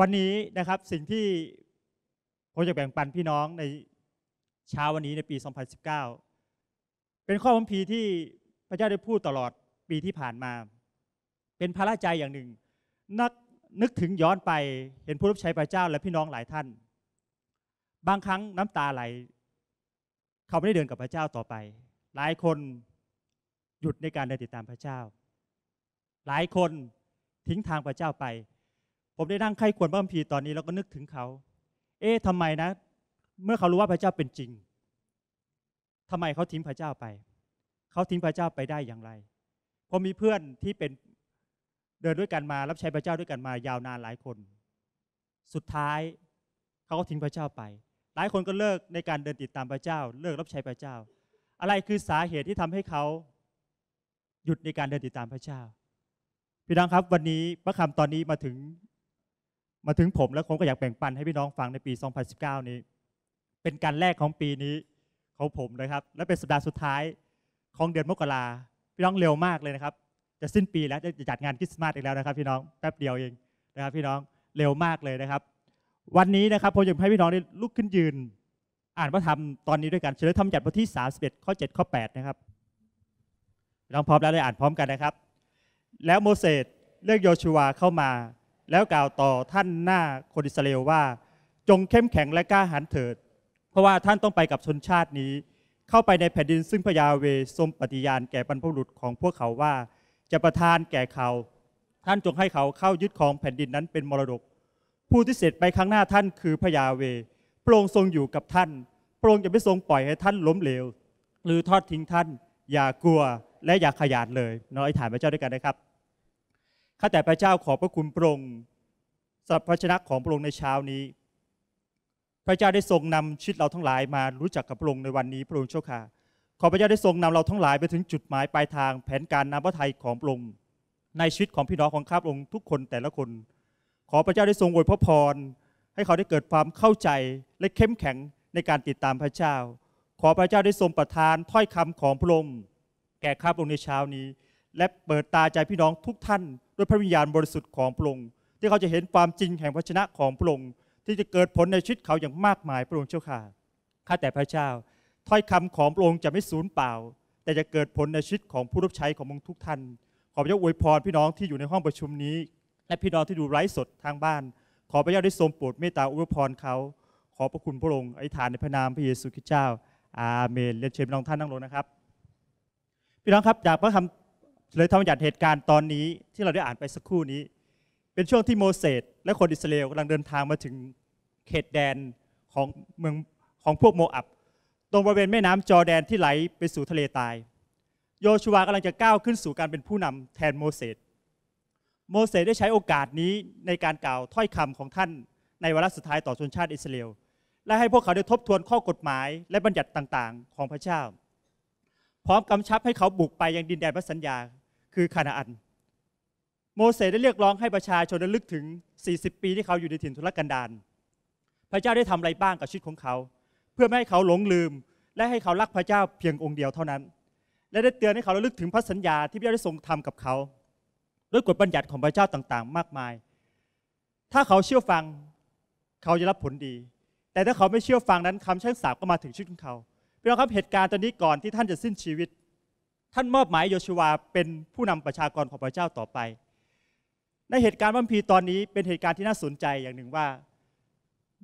วันนี้นะครับสิ่งที่ผมจะแบ่งปันพี่น้องในเช้าวันนี้ในปี 2019 เป็นข้อคัมพีที่พระเจ้าได้พูดตลอดปีที่ผ่านมา เป็นพระราใจอย่างหนึ่งนักนึกถึงย้อนไปเห็นผู้รับใช้พระเจ้าและพี่น้องหลายท่าน บางครั้งน้ำตาไหล เขาไม่ได้เดินกับพระเจ้าต่อไป หลายคนหยุดในการเดินติดตามพระเจ้า หลายคนทิ้งทางพระเจ้าไปผมได้นั่งไข้ควรพระคัมภีร์ตอนนี้แล้วก็นึกถึงเขา เอ๊ะทำไมนะ เมื่อเขารู้ว่าพระเจ้าเป็นจริง ทำไมเขาทิ้งพระเจ้าไป เขาทิ้งพระเจ้าไปได้อย่างไรผมมีเพื่อนที่เป็นเดินด้วยกันมารับใช้พระเจ้าด้วยกันมา ยาวนานหลายคน สุดท้ายเขาก็ทิ้งพระเจ้าไป หลายคนก็เลิกในการเดินติดตามพระเจ้า เลิกรับใช้พระเจ้า อะไรคือสาเหตุที่ทำให้เขา หยุดในการเดินติดตามพระเจ้า พี่น้องครับวันนี้พระคำตอนนี้มาถึงมาถึงผมแล้วผมก็อยากแบ่งปันให้พี่น้องฟังในปี 2019 นี้ เป็นการแรกของปีนี้ของผมนะครับ และเป็นสัปดาห์สุดท้ายของเดือนมกราพี่น้องเร็วมากเลยนะครับ จะสิ้นปีแล้วจะจัดงานคริสต์มาสอีกแล้วนะครับ พี่น้องแป๊บเดียวเองนะครับพี่น้องเร็วมากเลยนะครับ วันนี้นะครับผมอยากให้พี่น้องได้ลุกขึ้นยืน อ่านพระธรรมตอนนี้ด้วยกันเฉลยธรรมจัดบทที่ 31 ข้อ 7 ข้อ 8 นะครับพี่น้องพร้อมแล้วได้อ่านพร้อมกันนะครับ แล้วโมเสสเลือกโยชูวาเข้ามาแล้วกล่าวต่อท่านหน้าคนอิสราเอลว่าจงเข้มแข็งและกล้าหาญเถิด เพราะว่าท่านต้องไปกับชนชาตินี้ เข้าไปในแผ่นดินซึ่งพระยาเวทรงปฏิญาณแก่บรรพบุรุษของพวกเขาว่า จะประทานแก่เขา ท่านจงให้เขาเข้ายึดครองแผ่นดินนั้นเป็นมรดก ผู้ที่เสด็จไปข้างหน้าท่านคือพระยาเวพระองค์ทรงอยู่กับท่านพระองค์จะไม่ทรงปล่อยให้ท่านล้มเหลวหรือทอดทิ้งท่าน อย่ากลัวและอย่าขยาดเลย น้อยฐานพระเจ้าด้วยกันนะครับข้าแต่พระเจ้าขอบพระคุณพระองค์สำหรับพระชนะของพระองค์ในเช้านี้ พระเจ้าได้ทรงนำชีวิตเราทั้งหลายมารู้จักกับพระองค์ในวันนี้พระองค์เจ้าค่ะขอพระเจ้าได้ทรงนำเราทั้งหลายไปถึงจุดหมายปลายทางแผนการนำพระทัยของพระองค์ในชีวิตของพี่น้องของข้าพระองค์ทุกคนแต่ละคน ขอพระเจ้าได้ทรงอวยพระพร ให้เขาได้เกิดความเข้าใจและเข้มแข็งในการติดตามพระเจ้า ขอพระเจ้าได้ทรงประทานถ้อยคำของพระองค์แก่ข้าพระองค์ในเช้านี้ และเปิดตาใจพี่น้องทุกท่านด้วยพระวิญญาณบริสุทธิ์ของพระองค์ที่เขาจะเห็นความจริงแห่งพระชนะของพระองค์ที่จะเกิดผลในชีวิตเขาอย่างมากมายพระองค์เจ้าค่ะข้าแต่พระเจ้า ถ้อยคำของพระองค์จะไม่สูญเปล่า แต่จะเกิดผลในชีวิตของผู้รับใช้ขององค์ทุกท่าน ขอพระเจ้าอวยพรพี่น้องที่อยู่ในห้องประชุมนี้ และพี่น้องที่ดูไร้สดทางบ้าน ขอพระเจ้าได้ทรงโปรดเมตตาอวยพรเขาขอพระคุณพระองค์อธิษฐานในพระนามพระเยซูคริสต์เจ้า อาเมนเรียนเชิญพี่น้องท่านนั่งลงนะครับ พี่น้องครับจากพระคำเลยทำหยัดเหตุการณ์ตอนนี้ที่เราได้อ่านไปสักครู่นี้ เป็นช่วงที่โมเสสและคนอิสราเอลกำลังเดินทางมาถึงเขตแดนของเมืองของพวกโมอับตรงบริเวณแม่น้ำจอแดนที่ไหลไปสู่ทะเลตาย โยชูวากำลังจะก้าวขึ้นสู่การเป็นผู้นำแทนโมเสสโมเสสได้ใช้โอกาสนี้ในการกล่าวถ้อยคำของท่าน ในวาระสุดท้ายต่อชนชาติอิสราเอลและให้พวกเขาได้ทบทวนข้อกฎหมาย และบัญญัติต่างๆ ของพระเจ้าพร้อมกำชับให้เขาบุกไปยังดินแดนพระสัญญา คือคานาอัน โมเสสได้เรียกร้องให้ประชาชนระลึกถึง 40 ปีที่เขาอยู่ในถิ่นทุรกันดาร พระเจ้าได้ทำอะไรบ้างกับชีวิตของเขา เพื่อไม่ให้เขาหลงลืม และให้เขารักพระเจ้าเพียงองค์เดียวเท่านั้น และได้เตือนให้เขาระลึกถึงพระสัญญาที่พระเจ้าได้ทรงทำกับเขาด้วยกฎบัญญัติของพระเจ้าต่างๆ มากมาย ถ้าเขาเชื่อฟัง เขาจะรับผลดี แต่ถ้าเขาไม่เชื่อฟังนั้นคำชิ่งสาบก็มาถึงชีวิตของเขาพี่น้องครับเหตุการณ์ตอนนี้ก่อนที่ท่านจะสิ้นชีวิต ท่านมอบหมายโยชัวเป็นผู้นำประชากรของพระเจ้าต่อไป ในเหตุการณ์บัมพีตอนนี้เป็นเหตุการณ์ที่น่าสนใจอย่างหนึ่งว่า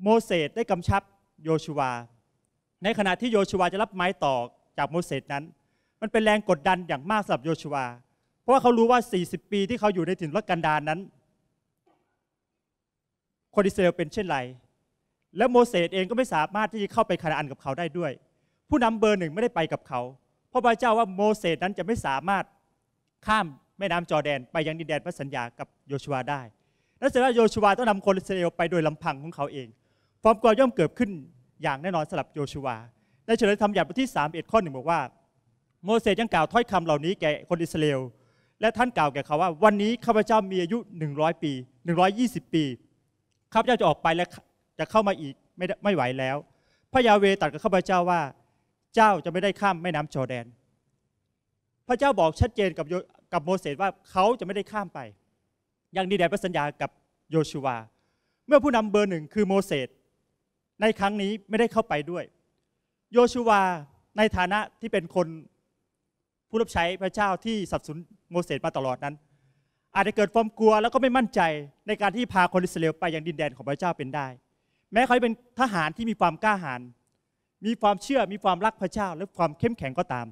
โมเสสได้กำชับโยชัวในขณะที่โยชัวจะรับไม้ต่อจากโมเสสนั้น มันเป็นแรงกดดันอย่างมากสำหรับโยชัวเพราะว่าเขารู้ว่า 40 ปีที่เขาอยู่ในถิ่นลักกันดารนนั้นคนอิสราเอลเป็นเช่นไร และโมเสสเองก็ไม่สามารถที่จะเข้าไปคานาอันกับเขาได้ด้วยผู้นำเบอร์หนึ่งไม่ได้ไปกับเขา เพราะพระเจ้าว่าโมเสสนั้นจะไม่สามารถข้ามแม่น้ำจอแดนไปยังดินแดนพระสัญญากับโยชูวาได้นั่นแสดงว่าโยชูวาต้องนำคนอิสราเอลไปโดยลำพังของเขาเอง ความกลัวย่อมเกิดขึ้นอย่างแน่นอนสำหรับโยชูวาในเฉลยธรรมยาบทที่3 1ข้อหนึ่งบอกว่าโมเสสยังกล่าวถ้อยคำเหล่านี้แก่คนอิสราเอล และท่านกล่าวแก่เขาว่าวันนี้ข้าพเจ้ามีอายุ 100 ปี 120 ปี ข้าพเจ้าจะออกไปและจะเข้ามาอีกไม่ไม่ไหวแล้ว พระยาเวตัดกับข้าพเจ้าว่าเจ้าจะไม่ได้ข้ามแม่น้ำจอแดน พระเจ้าบอกชัดเจนกับกับโมเสสว่าเขาจะไม่ได้ข้ามไป อย่างดีแดนพระสัญญากับโยชูวา เมื่อผู้นำเบอร์หนึ่งคือโมเสสในครั้งนี้ไม่ได้เข้าไปด้วย โยชูวาในฐานะที่เป็นคนผู้รับใช้พระเจ้าที่สับสนโมเสสมาตลอดนั้น อาจจะเกิดความกลัวแล้วก็ไม่มั่นใจในการที่พาคนอิสราเอลไปยังดินแดนของพระเจ้าเป็นได้ แม้เขาจะเป็นทหารที่มีความกล้าหาญมีความเชื่อ มีความรักพระเจ้า และความเข้มแข็งก็ตาม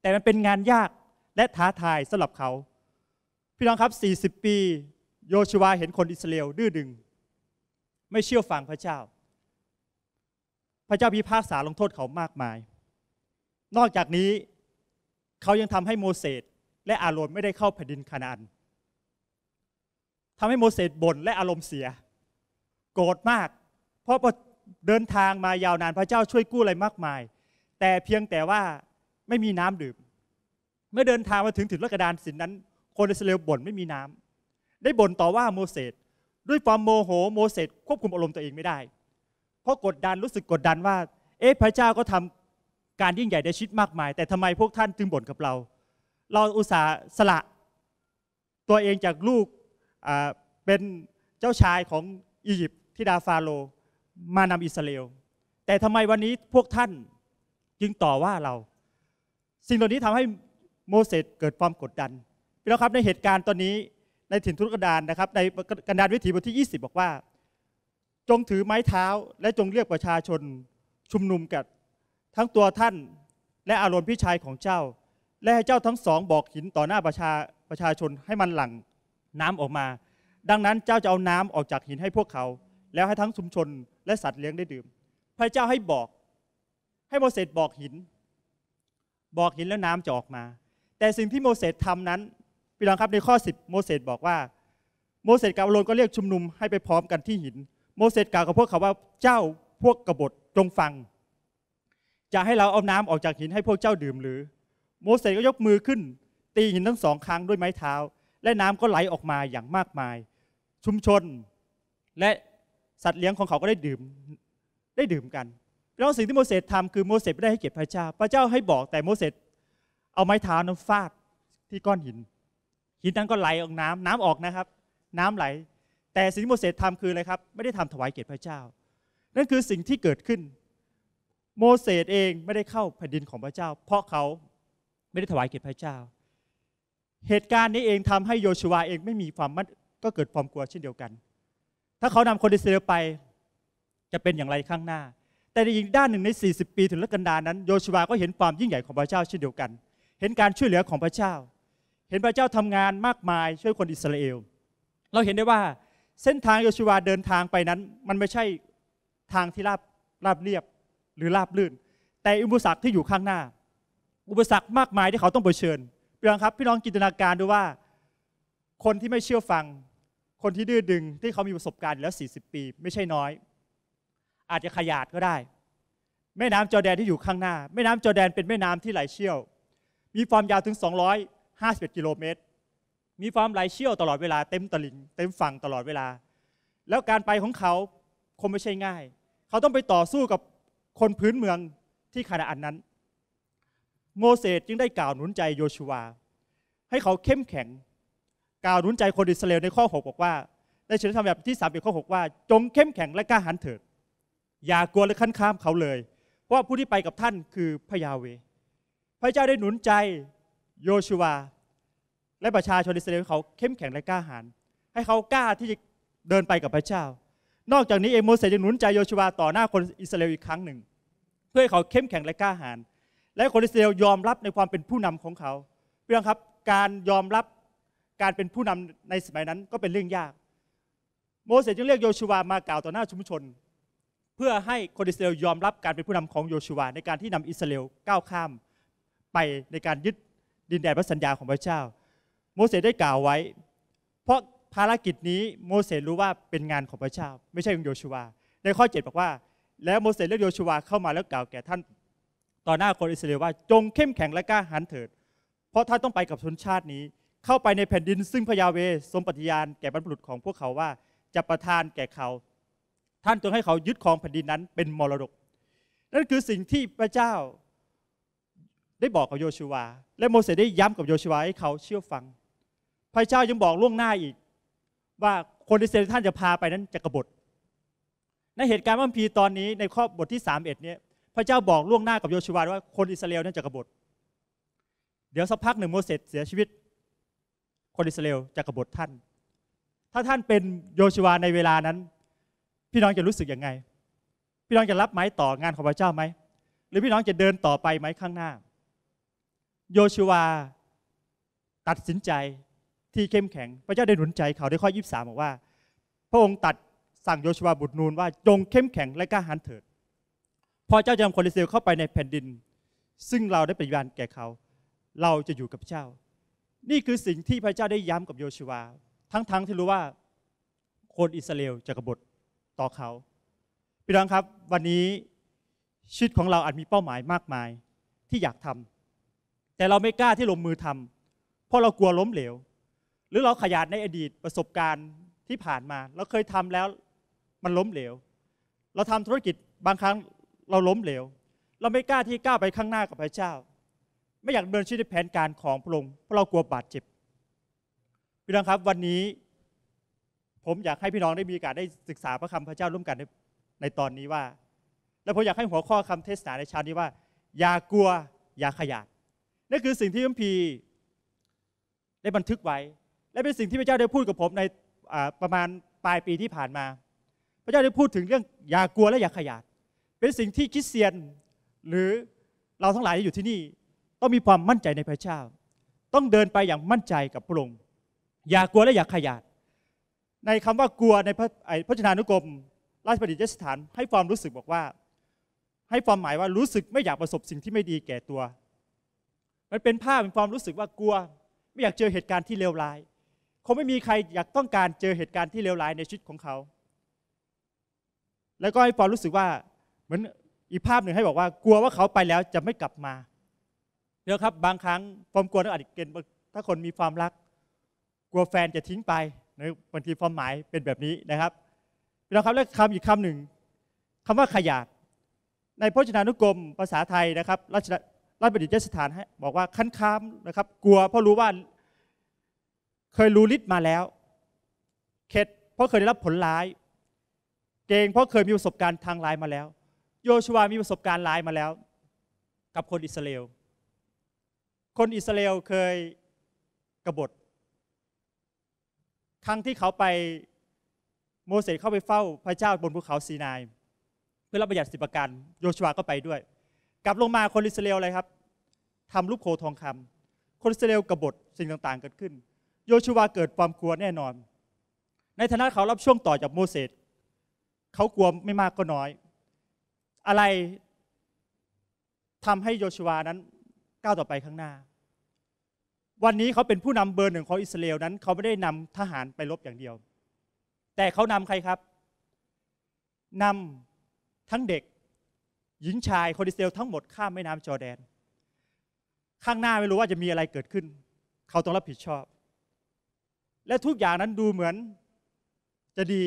แต่มันเป็นงานยากและท้าทายสำหรับเขา พี่น้องครับ 40 ปีโยชวาเห็นคนอิสราเอลดื้อดึง ไม่เชื่อฟังพระเจ้า พระเจ้าพิพากษาลงโทษเขามากมาย นอกจากนี้เขายังทำให้โมเสสและอาโรนไม่ได้เข้าแผ่นดินคานาอัน ทำให้โมเสสบ่นและอารมณ์เสีย โกรธมาก เพราะเดินทางมายาวนานพระเจ้าช่วยกู้อะไรมากมาย แต่เพียงแต่ว่าไม่มีน้ำดื่มเมื่อเดินทางมาถึงถิ่นลกระดานสินนั้น คนอิสราเอลบ่นไม่มีน้ำ ได้บ่นต่อว่าโมเสสด้วยความโมโหโมเสสควบคุมอารมณ์ตัวเองไม่ได้ เพราะกดดันรู้สึกกดดันว่า เอ๊ะพระเจ้าก็ทำการยิ่งใหญ่ได้ชิดมากมาย แต่ทำไมพวกท่านจึงบ่นกับเรา เราอุตส่าห์สละตัวเองจากลูกเป็นเจ้าชายของอียิปต์ที่ดาฟาโรมานำอิสราเอล แต่ทำไมวันนี้พวกท่านจึงต่อว่าเรา สิ่งเหล่านี้ทำให้โมเสสเกิดความกดดันพี่น้องครับในเหตุการณ์ตอนนี้ในถิ่นทุรกันดารนะครับ ในกันดารวิถีบทที่ 20 บอกว่า จงถือไม้เท้าและจงเรียกประชาชนชุมนุมกันทั้งตัวท่านและอารมณ์พี่ชายของเจ้า และให้เจ้าทั้งสองบอกหินต่อหน้าประชาประชาชนให้มันหลั่งน้ำออกมา ดังนั้นเจ้าจะเอาน้ำออกจากหินให้พวกเขาแล้วให้ทั้งชุมชนและสัตว์เลี้ยงได้ดื่ม พระเจ้าให้บอก ให้โมเสสบอกหิน บอกหินแล้วน้ำจะออกมา แต่สิ่งที่โมเสสทำนั้นพี่น้องครับในข้อ10โมเสสบอกว่า โมเสสกับอาโรนก็เรียกชุมนุมให้ไปพร้อมกันที่หิน โมเสสกล่าวกับพวกเขาว่าเจ้าพวกกบฏจงฟัง จะให้เราเอาน้ำออกจากหินให้พวกเจ้าดื่ม หรือ โมเสสก็ยกมือขึ้น ตีหินทั้งสองครั้งด้วยไม้เท้า และน้ำก็ไหลออกมาอย่างมากมาย ชุมชนและสัตว์เลี้ยงของเขาก็ได้ดื่มได้ดื่มกันแล้วสิ่งที่โมเสสทำคือโมเสสไม่ได้ให้เกียรติพระเจ้า พระเจ้าให้บอกแต่โมเสสเอาไม้เท้านั้นฟาดที่ก้อนหิน หินนั้นก็ไหลออกน้ำน้ำออกนะครับ น้ำไหล แต่สิ่งที่โมเสสทำคืออะไรครับไม่ได้ทำถวายเกียรติพระเจ้านั่นคือสิ่งที่เกิดขึ้น โมเสสเองไม่ได้เข้าแผ่นดินของพระเจ้า เพราะเขาไม่ได้ถวายเกียรติพระเจ้า เหตุการณ์นี้เองทำให้โยชูวาเองไม่มีความมั่นก็เกิดความกลัวเช่นเดียวกันถ้าเขานำคนอิสราเอลไป จะเป็นอย่างไรข้างหน้า แต่ในอีกด้านหนึ่งใน 40 ปีถึงลักันดานั้น โยชูวาก็เห็นความยิ่งใหญ่ของพระเจ้าเช่นเดียวกัน เห็นการช่วยเหลือของพระเจ้า เห็นพระเจ้าทำงานมากมายช่วยคนอิสราเอล เราเห็นได้ว่าเส้นทางโยชูวาเดินทางไปนั้น มันไม่ใช่ทางที่ราบราบเรียบหรือราบลื่น แต่อุปสรรคที่อยู่ข้างหน้า อุปสรรคมากมายที่เขาต้องเผชิญพีองครับพี่น้องจินตนาการดูว่าคนที่ไม่เชื่อฟังคนที่ดื้อดึง ที่เขามีประสบการณ์แล้ว 40 ปีไม่ใช่น้อย อาจจะขยาดก็ได้ แม่น้ำจอแดนที่อยู่ข้างหน้า แม่น้ำจอแดนเป็นแม่น้ำที่ไหลเชี่ยว มีความยาวถึง 251กิโลเมตร มีความไหลเชี่ยวตลอดเวลาเต็มตลิ่งเต็มฝั่งตลอดเวลา แล้วการไปของเขาคงไม่ใช่ง่าย เขาต้องไปต่อสู้กับคนพื้นเมืองที่ขณาอันนั้น โมเสสจึงได้กล่าวหนุนใจโยชูวา ให้เขาเข้มแข็งก่าวรุนใจคนอิสราเอลในข้อ 6 บอกว่าในชีิตธรรมแบบที่3ามข้อ6ว่าจงเข้มแข็งและกล้าหาญเถิด อย่ากลัวและขั้นข้ามเขาเลย เพราะผู้ที่ไปกับท่านคือพระยาเวพระเจ้าได้หนุนใจโยชูวา และประชาชนอิสราเอลเขาเข้มแข็งและกล้าหาญให้เขากล้าที่จะเดินไปกับพระเจ้า นอกจากนี้เอโมเสสยังหนุนใจโยชูวาต่อหน้าคนอิสราเอลอีกครั้งหนึ่ง เพื่อให้เขาเข้มแข็งและกล้าหาญและคนอิสราเอลยอมรับในความเป็นผู้นำของเขาเพื่อนครับการยอมรับการเป็นผู้นำในสมัยนั้นก็เป็นเรื่องยาก โมเสสจึงเรียกโยชูวามากล่าวต่อหน้าชุมชน เพื่อให้คนอิสราเอลยอมรับการเป็นผู้นำของโยชูวาในการที่นำอิสราเอลก้าวข้าม ไปในการยึดดินแดนพระสัญญาของพระเจ้า โมเสสได้กล่าวไว้ เพราะภารกิจนี้โมเสสรู้ว่าเป็นงานของพระเจ้า ไม่ใช่ของโยชูวา ในข้อ7บอกว่า แล้วโมเสสเรียกโยชูวาเข้ามาแล้วกล่าวแก่ท่าน ต่อหน้าคนอิสราเอลว่าจงเข้มแข็งและกล้าหาญเถิด เพราะท่านต้องไปกับชนชาตินี้เข้าไปในแผ่นดินซึ่งพยาเวทรงปฏิญาณแก่บรรพบุรุษของพวกเขาว่า จะประทานแก่เขา ท่านจงให้เขายึดครองแผ่นดินนั้นเป็นมรดก นั่นคือสิ่งที่พระเจ้าได้บอกกับโยชูวา และโมเสสได้ย้ำกับโยชูวาให้เขาเชื่อฟัง พระเจ้ายังบอกล่วงหน้าอีก ว่าคนอิสราเอลท่านจะพาไปนั้นจะกบฏ ในเหตุการณ์มัมพีตอนนี้ ในข้อบทที่31เนี่ยพระเจ้าบอกล่วงหน้ากับโยชูวา ว่าคนอิสราเอลนั้นจะกบฏ เดี๋ยวสักพักหนึ่งโมเสสเสียชีวิตคนอิสราเอลจะกบฏท่าน ถ้าท่านเป็นโยชิวาในเวลานั้น พี่น้องจะรู้สึกยังไง พี่น้องจะรับไม้ต่องานของพระเจ้าไหม หรือพี่น้องจะเดินต่อไปไหมข้างหน้า โยชิวาตัดสินใจที่เข้มแข็งพระเจ้าได้หนุนใจเขาได้อยข้อามบอกว่า พระองค์ตัดสั่งโยชวาบุตรนูนว่าจงเข้มแข็งและกล้าหาญเถิดพอเจ้าจะนำคนอิสราเอลเข้าไปในแผ่นดิน ซึ่งเราได้ปฏิญาณแก่เขาเราจะอยู่กับเจ้านี่คือสิ่งที่พระเจ้าได้ย้ำกับโยชูวา ทั้งๆทที่รู้ว่าคนอิสราเอลจะกบฏต่อเขาพี่น้องครับวันนี้ชีวิตของเราอาจมีเป้าหมายมากมายที่อยากทำ แต่เราไม่กล้าที่ลงมือทำ เพราะเรากลัวล้มเหลวหรือเราขยาดในอดีตประสบการณ์ที่ผ่านมาเราเคยทำแล้วมันล้มเหลว เราทำธุรกิจบางครั้งเราล้มเหลว เราไม่กล้าที่กล้าไปข้างหน้ากับพระเจ้าไม่อยากเดินชีวิตแผนการของพระองค์เพราะเรากลัวบาดเจ็บพี่น้องครับวันนี้ผมอยากให้พี่น้องได้มีโอกาสได้ศึกษาพระคำพระเจ้าร่วมกันในในตอนนี้ว่า และผมอยากให้หัวข้อคำเทศนาในเช้านี้ว่าอย่ากลัว อย่าขยาดนั่นคือสิ่งที่พระพีได้บันทึกไว้ และเป็นสิ่งที่พระเจ้าได้พูดกับผมในประมาณปลายปีที่ผ่านมา พระเจ้าได้พูดถึงเรื่องอย่ากลัวและอย่าขยาดเป็นสิ่งที่คริสเตียน หรือเราทั้งหลายที่อยู่ที่นี่ต้องมีความมั่นใจในพระเจ้า ต้องเดินไปอย่างมั่นใจกับพระองค์ อย่ากลัวและอย่าขยาดในคำว่ากลัวในพระพจนานุกรม ราชบัณฑิตยสถาน ให้ความรู้สึกบอกว่า ให้ความหมายว่ารู้สึกไม่อยากประสบสิ่งที่ไม่ดีแก่ตัว มันเป็นภาพเป็นความรู้สึกว่ากลัว ไม่อยากเจอเหตุการณ์ที่เลวร้ายคงไม่มีใครอยากต้องการเจอเหตุการณ์ที่เลวร้ายในชีวิตของเขา แล้วก็ให้ความรู้สึกว่าเหมือนอีกภาพหนึ่งให้บอกว่ากลัวว่าเขาไปแล้วจะไม่กลับมาเยวครับบางครั้งความกลัวต้องอาจจะเกฑนถ้าคนมีความรัก กลัวแฟนจะทิ้งไปนะบางทีความหมายเป็นแบบนี้นะครับพี่น้องครับแล้วคำอีกคำหนึ่งคำว่าขยาด ในพจนานุกรมภาษาไทยนะครับราชราชบัณฑิตยสถานบอกว่าคันค้ามนะครับ กลัวเพราะรู้ว่า เคยรู้ฤทธิ์มาแล้ว เข็ดเพราะเคยได้รับผลร้าย เกรงเพราะเคยมีประสบการณ์ทางร้ายมาแล้วโยชวามีประสบการณ์ร้ายมาแล้ว กับคนอิสราเอลคนอิสราเอลเคยกบฏ ครั้งที่เขาไปโมเสสเข้าไปเฝ้าพระเจ้าบนภูเขาซีนายเพื่อรับระหยัดสิบประการโยชวาก็ไปด้วย กลับลงมาคนอิสราเอลอะไรครับทำรูปโคทองคำ คนอิสราเอลกบฏสิ่งต่าง ๆเกิดขึ้น โยชวาเกิดความกลัวแน่นอน ในฐานะเขารับช่วงต่อจากโมเสส เขากลัวไม่มากก็น้อย อะไรทำให้โยชวานั้นก้าวต่อไปข้างหน้า วันนี้เขาเป็นผู้นำเบอร์หนึ่งของอิสราเอลนั้นเขาไม่ได้นำทหารไปรบอย่างเดียว แต่เขานำใครครับนำทั้งเด็กหญิงชายคนอิสราเอลทั้งหมดข้ามแม่น้ำจอแดน ข้างหน้าไม่รู้ว่าจะมีอะไรเกิดขึ้นเขาต้องรับผิดชอบ และทุกอย่างนั้นดูเหมือนจะดี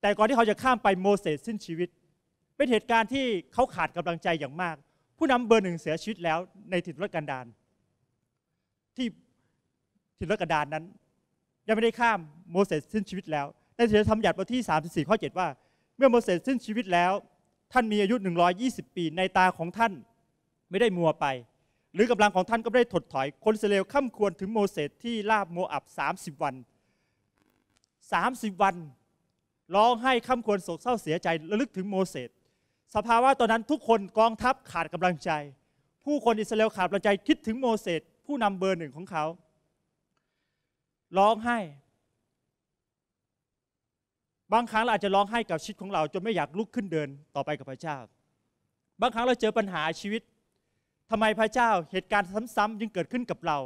แต่ก่อนที่เขาจะข้ามไปโมเสสสิ้นชีวิต เป็นเหตุการณ์ที่เขาขาดกำลังใจอย่างมากผู้นำเบอร์หนึ่งเสียชีวิตแล้วในถิ่นรถกันดารที่ถิ่นรถกันดารนั้นยังไม่ได้ข้ามโมเสสสิ้นชีวิตแล้วในเสนธรรมหยัดบทที่ 34ข้อ7ว่า เมื่อโมเสสสิ้นชีวิตแล้ว ท่านมีอายุ 120 ปีในตาของท่าน ไม่ได้มัวไป หรือกำลังของท่านก็ไม่ได้ถดถอย คนเสเลวข้าควรถึงโมเสสที่ลาบโมอับ30 วัน 30 วันร้องให้ข้าควรโศกเศร้าเสียใจระลึกถึงโมเสสสภาวะตอนนั้นทุกคนกองทัพขาดกำลังใจ ผู้คนอิสราเอลขาดกำลังใจคิดถึงโมเสสผู้นำเบอร์หนึ่งของเขาร้องไห้ บางครั้งเราอาจจะร้องไห้กับชีวิตของเราจนไม่อยากลุกขึ้นเดินต่อไปกับพระเจ้า บางครั้งเราเจอปัญหาชีวิต ทำไมพระเจ้าเหตุการณ์ซ้ำๆยังเกิดขึ้นกับเรา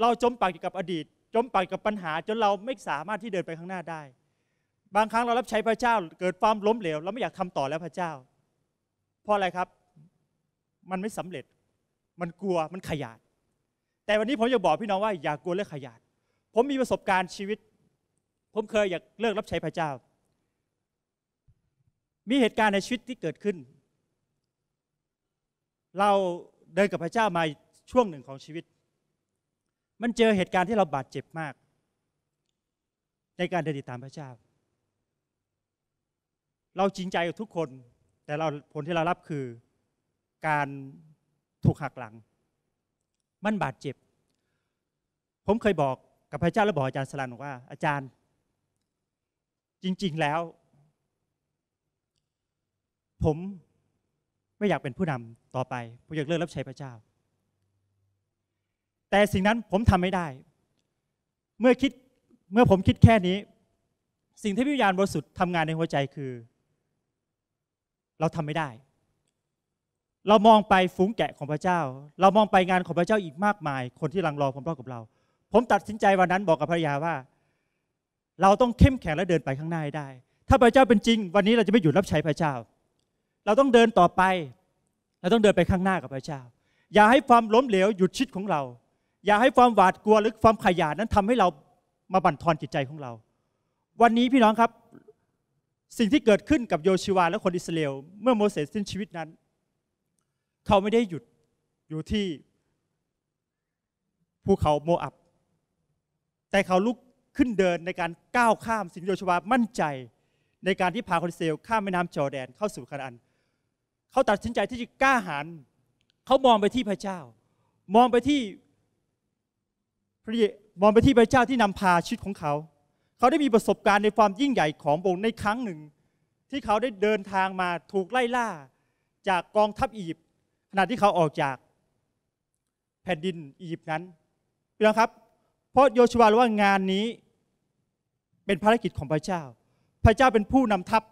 เราจมปากอยู่กับอดีต จมปากกับปัญหาจนเราไม่สามารถที่เดินไปข้างหน้าได้ บางครั้งเรารับใช้พระเจ้าเกิดความล้มเหลวเราไม่อยากทำต่อแล้วพระเจ้าราะอะไรครับ มันไม่สำเร็จ มันกลัว มันขยาด แต่วันนี้ผมอยากบอกพี่น้องว่าอย่ากลัวเรื่องขยาด ผมมีประสบการณ์ชีวิต ผมเคยอยากเลิกรับใช้พระเจ้า มีเหตุการณ์ในชีวิตที่เกิดขึ้น เราเดินกับพระเจ้ามาช่วงหนึ่งของชีวิต มันเจอเหตุการณ์ที่เราบาดเจ็บมาก ในการเดินติดตามพระเจ้า เราจริงใจกับทุกคนแต่เราผลที่เรารับคือการถูกหักหลัง มันบาดเจ็บ ผมเคยบอกกับพระเจ้าและบอกอาจารย์สลันว่าอาจารย์ จริง ๆแล้ว ผมไม่อยากเป็นผู้นำต่อไป ผมอยากเลิกรับใช้พระเจ้า แต่สิ่งนั้นผมทำไม่ได้ เมื่อคิดเมื่อผมคิดแค่นี้ สิ่งที่วิญญาณบริสุทธิ์ทำงานในหัวใจคือเราทำไม่ได้ เรามองไปฝูงแกะของพระเจ้า เรามองไปงานของพระเจ้าอีกมากมาย คนที่รังรอความรอดกับเรา ผมตัดสินใจวันนั้นบอกกับภรรยาว่าเราต้องเข้มแข็งและเดินไปข้างหน้าได้ ถ้าพระเจ้าเป็นจริง วันนี้เราจะไม่หยุดรับใช้พระเจ้า เราต้องเดินต่อไป เราต้องเดินไปข้างหน้ากับพระเจ้า อย่าให้ความล้มเหลวหยุดชิดของเรา อย่าให้ความหวาดกลัวหรือความขยาดนั้นทำให้เรามาบั่นทอนจิตใจของเรา วันนี้พี่น้องครับสิ่งที่เกิดขึ้นกับโยชิวาและคนอิสราเอลเมื่อโมเสสสิ้นชีวิตนั้น เขาไม่ได้หยุดอยู่ที่ภูเขาโมอับแต่เขาลุกขึ้นเดินในการก้าวข้ามสิ่งโยชวามั่นใจในการที่พาคนอิสราเอลข้ามแม่น้ำจอแดนเข้าสู่คานาอัน เขาตัดสินใจที่จะกล้าหาญเขามองไปที่พระเจ้า มองไปที่พระเยมองไปที่พระเจ้าที่นำพาชีวิตของเขาเขาได้มีประสบการณ์ในความยิ่งใหญ่ของโบองค์ในครั้งหนึ่ง ที่เขาได้เดินทางมาถูกไล่ล่า จากกองทัพอียิปต์ขณะที่เขาออกจากแผ่นดินอียิปต์นั้นพี่น้องครับ เพราะโยชวารู้ว่างานนี้เป็นภารกิจของพระเจ้า พระเจ้าเป็นผู้นำทัพ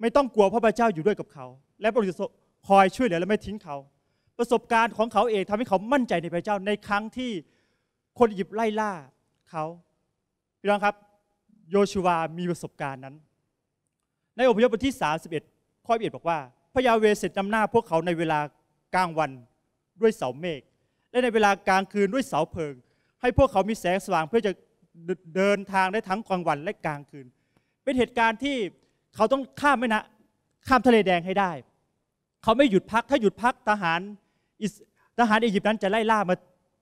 ไม่ต้องกลัวเพราะพระเจ้าอยู่ด้วยกับเขา และพระองค์คอยช่วยเหลือและไม่ทิ้งเขา ประสบการณ์ของเขาเองทำให้เขามั่นใจในพระเจ้าในครั้งที่คนอียิปต์ไล่ล่าเขา พี่น้องครับโยชูวา มีประสบการณ์นั้น ในอพยพบทที่ 31 ข้อิเษบอกว่าพระยาเวเสร็จนำหน้าพวกเขาในเวลากลางวันด้วยเสาเมฆ และในเวลากลางคืนด้วยเสาเพิง ให้พวกเขามีแสงสว่างเพื่อจะเดินทางได้ทั้งกลางวันและกลางคืน เป็นเหตุการณ์ที่เขาต้องข้ามแม่นะข้ามทะเลแดงให้ได้ เขาไม่หยุดพัก ถ้าหยุดพักทหารทหารอียิปต์นั้นจะไล่ล่ามา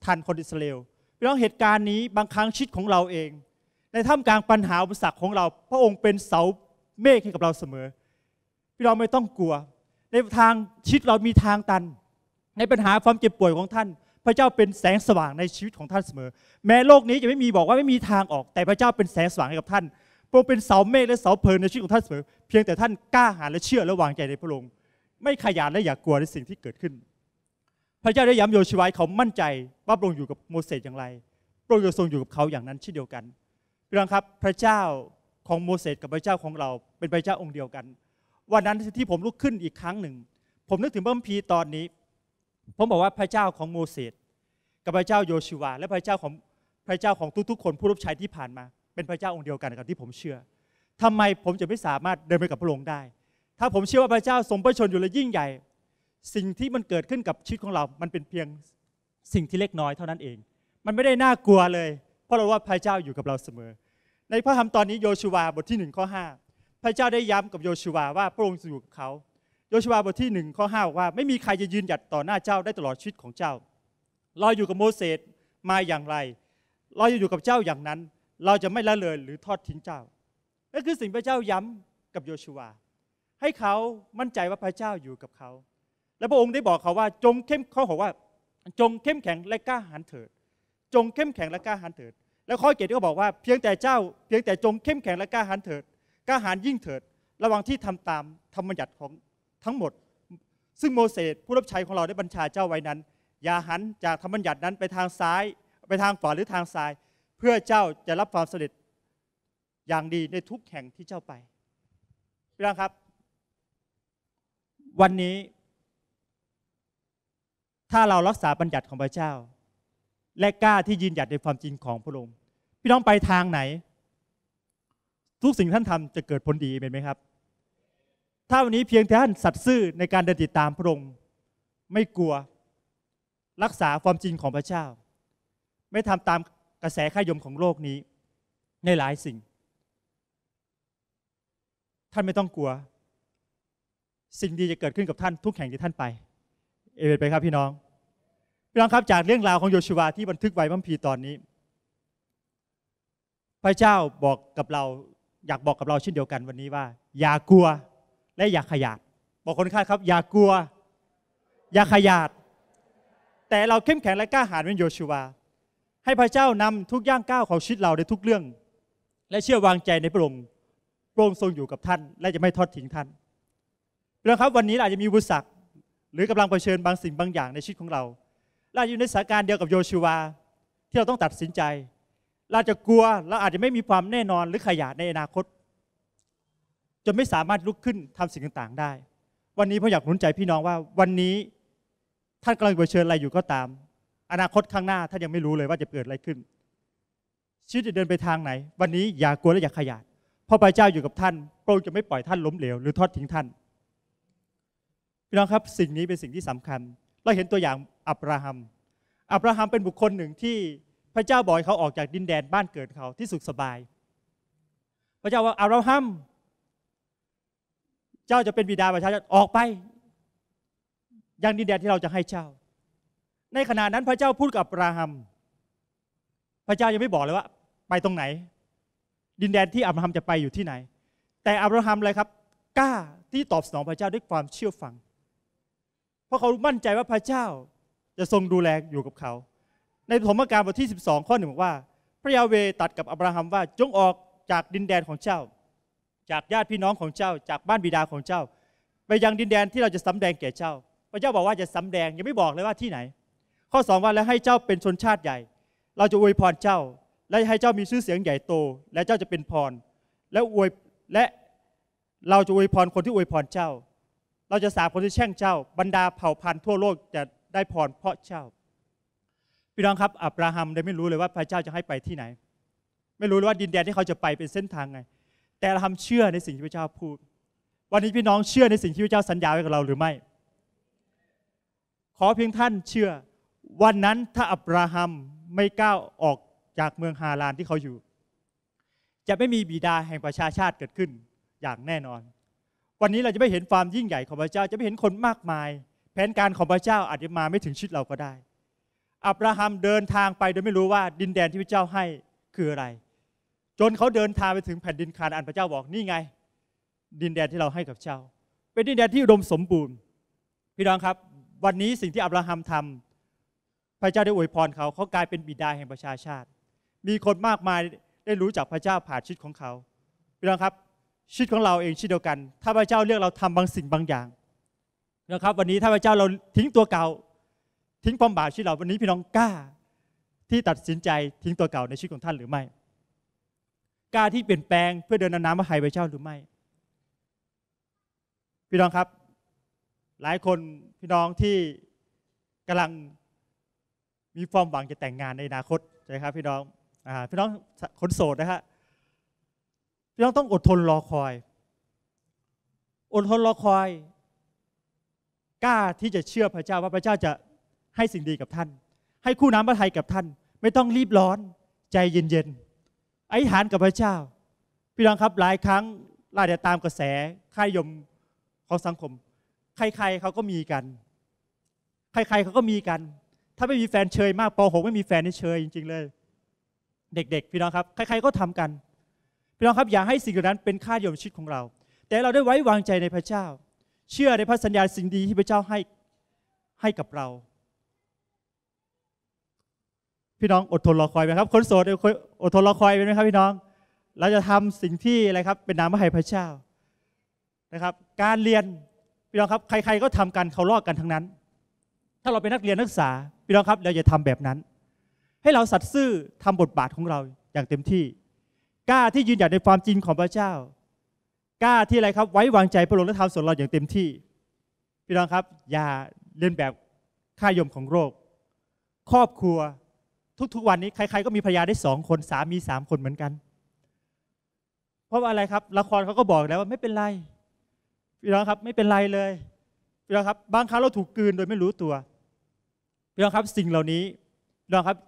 ทันคนอิสราเอลเป็น้เหตุการณ์นี้บางครั้งชีวิตของเราเองในท่ามกลางปัญหาอุปสรรคของเราพระองค์เป็นเสาเมฆให้กับเราเสมอ พี่เราไม่ต้องกลัว ในทางชีวิตเรามีทางตัน ในปัญหาความเจ็บป่วยของท่านพระเจ้าเป็นแสงสว่างในชีวิตของท่านเสมอ แม้โลกนี้จะไม่มีบอกว่าไม่มีทางออกแต่พระเจ้าเป็นแสงสว่างให้กับท่านพระองค์เป็นเสาเมฆและเสาเพลินในชีวิตของท่านเสมอเพียงแต่ท่านกล้าหาญและเชื่อและวางใจในพระองค์ไม่ขยานและอย่ากกลัวในสิ่งที่เกิดขึ้น พระเจ้าได้ย้ำโยชิวายเขามั่นใจ ว่าพระองค์อยู่กับโมเสสอย่างไรพระองค์ทรงอยู่กับเขาอย่างนั้นเช่นเดียวกันพี่น้องครับพระเจ้าของโมเสสกับพระเจ้าของเราเป็นพระเจ้าองค์เดียวกัน วันนั้นที่ผมลุกขึ้นอีกครั้งหนึ่ง ผมนึกถึงพระคัมภีร์ตอนนี้ ผมบอกว่าพระเจ้าของโมเสสกับพระเจ้าโยชูวาและพระเจ้าของพระเจ้าของทุกๆคนผู้รับใช้ที่ผ่านมา เป็นพระเจ้าองค์เดียวกันกับที่ผมเชื่อ ทำไมผมจะไม่สามารถเดินไปกับพระองค์ได้ ถ้าผมเชื่อว่าพระเจ้าทรงประชนอยู่และยิ่งใหญ่ สิ่งที่มันเกิดขึ้นกับชีวิตของเรา มันเป็นเพียงสิ่งที่เล็กน้อยเท่านั้นเอง มันไม่ได้น่ากลัวเลยเพราะเราว่าพระเจ้าอยู่กับเราเสมอ ในพระธรรมตอนนี้โยชูวาบทที่1ข้อ5พระเจ้าได้ย้ำกับโยชูวาว่าพระองค์อยู่กับเขาโยชูวาบทที่1ข้อ5บอกว่าไม่มีใครจะยืนหยัดต่อหน้าเจ้าได้ตลอดชีวิตของเจ้า เราอยู่กับโมเสสมาอย่างไร เราจะอยู่กับเจ้าอย่างนั้น เราจะไม่ละเลยหรือทอดทิ้งเจ้านั่นคือสิ่งพระเจ้าย้ำกับโยชูวา ให้เขามั่นใจว่าพระเจ้าอยู่กับเขา และพระองค์ได้บอกเขาว่าจงเข้มเขาบอกว่าจงเข้มแข็งและกล้าหาญเถิดจงเข้มแข็งและกล้าหาญเถิด แล้วข้อเกติก็บอกว่าเพียงแต่เจ้า เพียงแต่จง เข้มแข็งและกล้าหาญเถิดกล้าหาญยิ่งเถิด ระวังที่ทำตามธรรมบัญญัติของทั้งหมด ซึ่งโมเสสผู้รับใช้ของเราได้บัญชาเจ้าไว้นั้น อย่าหันจากธรรมบัญญัตินั้นไปทางซ้าย ไปทางขวาหรือทางซ้าย เพื่อเจ้าจะรับความสำเร็จ อย่างดีในทุกแห่งที่เจ้าไปพี่น้องครับ วันนี้ ถ้าเรารักษาบัญญัติของพระเจ้าและกล้าที่ยืนหยัดในความจริงของพระองค์ พี่น้องไปทางไหน ทุกสิ่งท่านทำจะเกิดผลดีเป็นไหมครับ ถ้าวันนี้เพียงแต่ท่านสัตย์ซื่อในการเดินติดตามพระองค์ไม่กลัวรักษาความจริงของพระเจ้า ไม่ทำตามกระแสข่ายมของโลกนี้ ในหลายสิ่ง ท่านไม่ต้องกลัว สิ่งดีจะเกิดขึ้นกับท่านทุกแห่งที่ท่านไปเอเวไปครับพี่น้องพี่น้องครับจากเรื่องราวของโยชูวาที่บันทึกไว้พัมพีตอนนี้ พระเจ้าบอกกับเราอยากบอกกับเราเช่นเดียวกันวันนี้ว่าอย่ากลัวและอย่าขยาดบอกคนข้าครับอย่ากลัวอย่าขยาดแต่เราเข้มแข็งและกล้าหาญเป็นโยชูวาให้พระเจ้านำทุกย่างก้าวของชีวิตเราในทุกเรื่อง และเชื่อวางใจในพระองค์พระองค์ทรงอยู่กับท่าน และจะไม่ทอดทิ้งท่านเพื่องครับวันนี้อาจจะมีบุษักหรือกำลังเผชิญบางสิ่งบางอย่างในชีวิตของเราเราอยู่ในสถานการณ์เดียวกับโยชูวาที่เราต้องตัดสินใจ เราจะกลัวเราอาจจะไม่มีความแน่นอนหรือขยะในอนาคต จนไม่สามารถลุกขึ้นทำสิ่งต่างๆได้ วันนี้ผมอยากหนุนใจพี่น้องว่าวันนี้ท่านกำลังเผชิญอะไรอยู่ก็ตาม อนาคตข้างหน้าท่านยังไม่รู้เลยว่าจะเกิดอะไรขึ้น ชีวิตจะเดินไปทางไหน วันนี้อย่ากลัวและอย่าขยาดพราะพระเจ้าอยู่กับท่านพระองค์จะไม่ปล่อยท่านล้มเหลวหรือทอดทิ้งท่านพี่น้องครับสิ่งนี้เป็นสิ่งที่สำคัญเราเห็นตัวอย่างอับราฮัม อับราฮัมเป็นบุคคลหนึ่งที่พระเจ้าบอกให้เขาออกจากดินแดนบ้านเกิดเขาที่สุขสบาย พระเจ้าว่าอับราฮัม เจ้าจะเป็นบิดาประชาชนออกไป ยังดินแดนที่เราจะให้เจ้า ในขณะนั้นพระเจ้าพูดกับอับราฮัม พระเจ้ายังไม่บอกเลยว่า ไปตรงไหน ดินแดนที่อับราฮัมจะไปอยู่ที่ไหน แต่อับราฮัมเลยครับกล้าที่ตอบสนอง พระเจ้าด้วยความเชื่อฟังเพราะเขามั่นใจว่าพระเจ้าจะทรงดูแลอยู่กับเขา ในรรมกาลบทที่ 12 ข้อหนึ่งบอกว่า พระยาเวตัดกับอับราฮัมว่าจงออกจากดินแดนของเจ้า จากญาติพี่น้องของเจ้าจากบ้านบิดาของเจ้า ไปยังดินแดนที่เราจะสำแดงแก่เจ้าพระเจ้าบอกว่าจะสำแดงยังไม่บอกเลยว่าที่ไหน ข้อสองว่าแล้วให้เจ้าเป็นชนชาติใหญ่ เราจะอวยพรเจ้าและให้เจ้ามีชื่อเสียงใหญ่โต และเจ้าจะเป็นพรและอวยและเราจะอวยพรคนที่อวยพรเจ้าเราจะสาบคนที่แช่งเจ้าบรรดาเผ่าพันธุ์ทั่วโลกจะได้พรเพราะเจ้า พี่น้องครับอับราฮัมได้ไม่รู้เลยว่าพระเจ้าจะให้ไปที่ไหน ไม่รู้เลยว่าดินแดนที่เขาจะไปเป็นเส้นทางไงแต่เราทำเชื่อในสิ่งที่พระเจ้าพูด วันนี้พี่น้องเชื่อในสิ่งที่พระเจ้าสัญญาไว้กับเราหรือไม่ ขอเพียงท่านเชื่อ วันนั้นถ้าอับราฮัมไม่ก้าวออกจากเมืองฮารานที่เขาอยู่ จะไม่มีบิดาแห่งประชาชาติเกิดขึ้นอย่างแน่นอนวันนี้เราจะไม่เห็นความยิ่งใหญ่ของพระเจ้าจะไม่เห็นคนมากมาย แผนการของพระเจ้าอาจจะมาไม่ถึงชีวิตเราก็ได้ อับราฮัมเดินทางไปโดยไม่รู้ว่าดินแดนที่พระเจ้าให้คืออะไร จนเขาเดินทางไปถึงแผ่นดินคานอันพระเจ้าบอกนี่ไงดินแดนที่เราให้กับเจ้า เป็นดินแดนที่อุดมสมบูรณ์ พี่น้องครับ วันนี้สิ่งที่อับราฮัมทำพระเจ้าได้อวยพรเขาเขากลายเป็นบิดาแห่งประชาชาติ มีคนมากมายได้รู้จักพระเจ้าผ่านชีวิตของเขา พี่น้องครับชีวิตของเราเองเช่นเดียวกัน ถ้าพระเจ้าเรียกเราทำบางสิ่งบางอย่าง นะครับ วันนี้ถ้าพระเจ้าเราทิ้งตัวเก่า ทิ้งความบาปชีวิตเราวันนี้พี่น้องกล้าที่ตัดสินใจทิ้งตัวเก่าในชีวิตของท่านหรือไม่กล้าที่เปลี่ยนแปลงเพื่อเดินน้ำพระทัยพระเจ้าหรือไม่ พี่น้องครับ หลายคนพี่น้องที่กำลังมีความหวังจะแต่งงานในอนาคตใช่ไหมครับพี่น้องพี่น้องคนโสดนะครับพี่น้องต้องอดทนรอคอย อดทนรอคอย กล้าที่จะเชื่อพระเจ้าว่าพระเจ้าจะให้สิ่งดีกับท่าน ให้คู่น้ำพระทัยกับท่าน ไม่ต้องรีบร้อน ใจเย็นๆอธิษฐานกับพระเจ้า พี่น้องครับหลายครั้งเราจะตามกระแสค่ายมของสังคม ใครๆ เขาก็มีกัน ใครๆ เขาก็มีกัน ถ้าไม่มีแฟนเชยมากป .6 ไม่มีแฟนนี่เชยจริง ๆ เลย เด็ก ๆ พี่น้องครับ ใคร ๆก็ทำกันพี่น้องครับอย่าให้สิ่งเหล่านั้นเป็นค่านิยมชีวิตของเรา แต่เราได้ไว้วางใจในพระเจ้า เชื่อในพระสัญญาสิ่งดีที่พระเจ้าให้ให้กับเรา พี่น้องอดทนรอคอยไหมครับ คนโสดอดทนรอคอยไหมครับพี่น้อง เราจะทำสิ่งที่อะไรครับ เป็นนามพระทัยพระเจ้านะครับ การเรียนพี่น้องครับใคร ๆก็ทำกันเขาลอกกันทั้งนั้น ถ้าเราเป็นนักเรียนนักศึกษา พี่น้องครับ เราจะทำแบบนั้น ให้เราสัตซ์ซื่อทำบทบาทของเราอย่างเต็มที่กล้าที่ยืนหยัดในความจริงของพระเจ้า กล้าที่อะไรครับ ไว้วางใจพระองค์และทำส่วนเราอย่างเต็มที่ พี่น้องครับ อย่าเลียนแบบข้ายมของโรคครอบครัว ทุก ๆ วันนี้ ใครๆก็มีภรรยาได้สองคน สามีสามคนเหมือนกัน เพราะอะไรครับละครเขาก็บอกแล้วว่าไม่เป็นไรพี่น้องครับไม่เป็นไรเลยพี่น้องครับบางครั้งเราถูกกลืนโดยไม่รู้ตัวพี่น้องครับสิ่งเหล่านี้พี่น้องครับ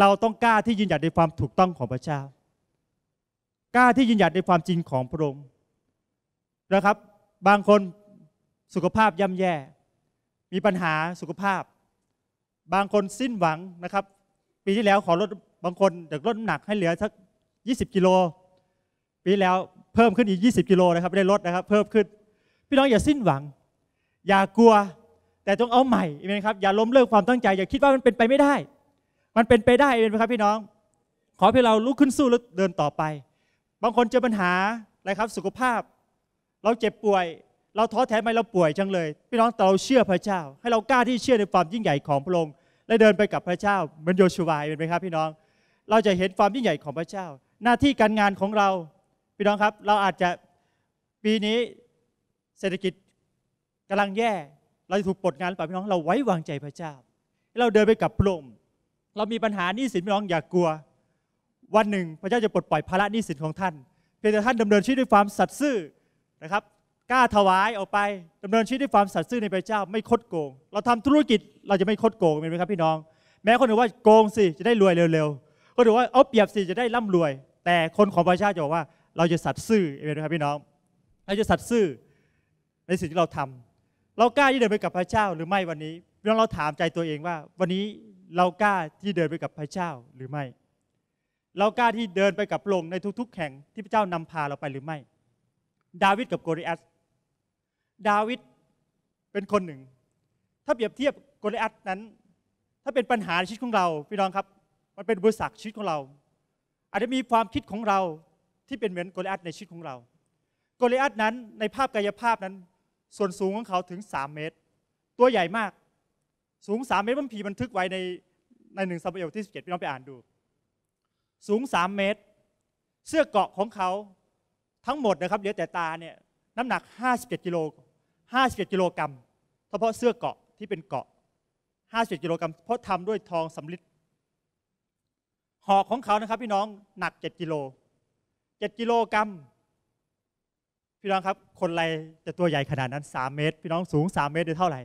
เราต้องกล้าที่ยืนหยัดในความถูกต้องของพระเจ้ากล้าที่ยืนหยัดในความจริงของพระองค์นะครับ บางคนสุขภาพย่ำแย่ มีปัญหาสุขภาพ บางคนสิ้นหวังนะครับ ปีที่แล้วขอลดบางคนจากลดหนักให้เหลือสัก20 กิโล ปีแล้วเพิ่มขึ้นอีก 20 กิโลนะครับไม่ได้ลดนะครับ เพิ่มขึ้น พี่น้องอย่าสิ้นหวัง อย่ากลัว แต่ต้องเอาใหม่นะครับอย่าล้มเลิกความตั้งใจอย่าคิดว่ามันเป็นไปไม่ได้ มันเป็นไปได้เองนะครับพี่น้อง ขอให้เราลุกขึ้นสู้และเดินต่อไปบางคนเจอปัญหาอะไรครับสุขภาพ เราเจ็บป่วย เราท้อแท้ไหมเราป่วยจังเลย พี่น้องแต่เราเชื่อพระเจ้า ให้เรากล้าที่เชื่อในความยิ่งใหญ่ของพระองค์และเดินไปกับพระเจ้าเหมือนโยชูวาเป็นไหมครับ พี่น้อง เราจะเห็นความยิ่งใหญ่ของพระเจ้า หน้าที่การงานของเราพี่น้องครับเราอาจจะปีนี้เศรษฐกิจกำลังแย่เราจะถูกปลดงาน่ปพี่น้องเราไว้วางใจพระเจ้าเราเดินไปกับพระองค์เรามีปัญหานี่สินพี่น้องอย่ากกลัววันหนึ่งพระเจ้าจะปลดปล่อยภาระหนี้สินของท่านเพียงแต่ท่านดำเนินชีวิตด้วยความสัตย์ซื่อนะครับกล้าถวายออกไปดำเนินชีวิตด้วยความสัตย์ซื่อในพระเจ้า ไม่คดโกง เราทำธุรกิจเราจะไม่คดโกงเป็นไหมครับพี่น้อง แม้คนถือว่าโกงสิจะได้รวยเร็วๆก็ถือว่าเอาเปรียบสิจะได้ร่ำรวย แต่คนของพระเจ้าจะบอกว่าเราจะสัตย์ซื่อเป็นไหมครับพี่น้องเราจะสัตย์ซื่อในสิ่งที่เราทำ เรากล้า ที่เดินไปกับพระเจ้าหรือไม่วันนี้เราถามใจตัวเองว่า วันนี้เรากล้าที่เดินไปกับพระเจ้าหรือไม่เรากล้าที่เดินไปกับลงในทุกๆแห่งที่พระเจ้านำพาเราไปหรือไม่ ดาวิดกับโกริอัสดาวิดเป็นคนหนึ่ง ถ้าเปรียบเทียบโกลิอัสนั้น ถ้าเป็นปัญหาชีวิตของเราพี่น้องครับ มันเป็นบริษักชีวิตของเรา อาจจะมีความคิดของเราที่เป็นเหมือนโกลิอัสในชีวิตของเรา โกลิอัสนั้นในภาพกายภาพนั้น ส่วนสูงของเขาถึง 3 เมตร ตัวใหญ่มากสูง 3 เมตรมันผีบันทึกไว้ในในหนึ่งซามูเอลที่ 17 พี่น้องไปอ่านดูสูง 3 เมตร เสื้อเกาะของเขาทั้งหมดนะครับเหลือแต่ตาเนี่ย น้ำหนัก 57กิโล57กิโลกรัมเฉพาะเสื้อเกาะที่เป็นเกาะ57กิโลกรัมเพราะทำด้วยทองสำลิด หอกของเขานะครับ พี่น้องหนัก 7กิโล7กิโลกรัมพี่น้องครับคนไรจะตัวใหญ่ขนาดนั้น 3 เมตร พี่น้องสูง 3 เมตรได้เท่าไหร่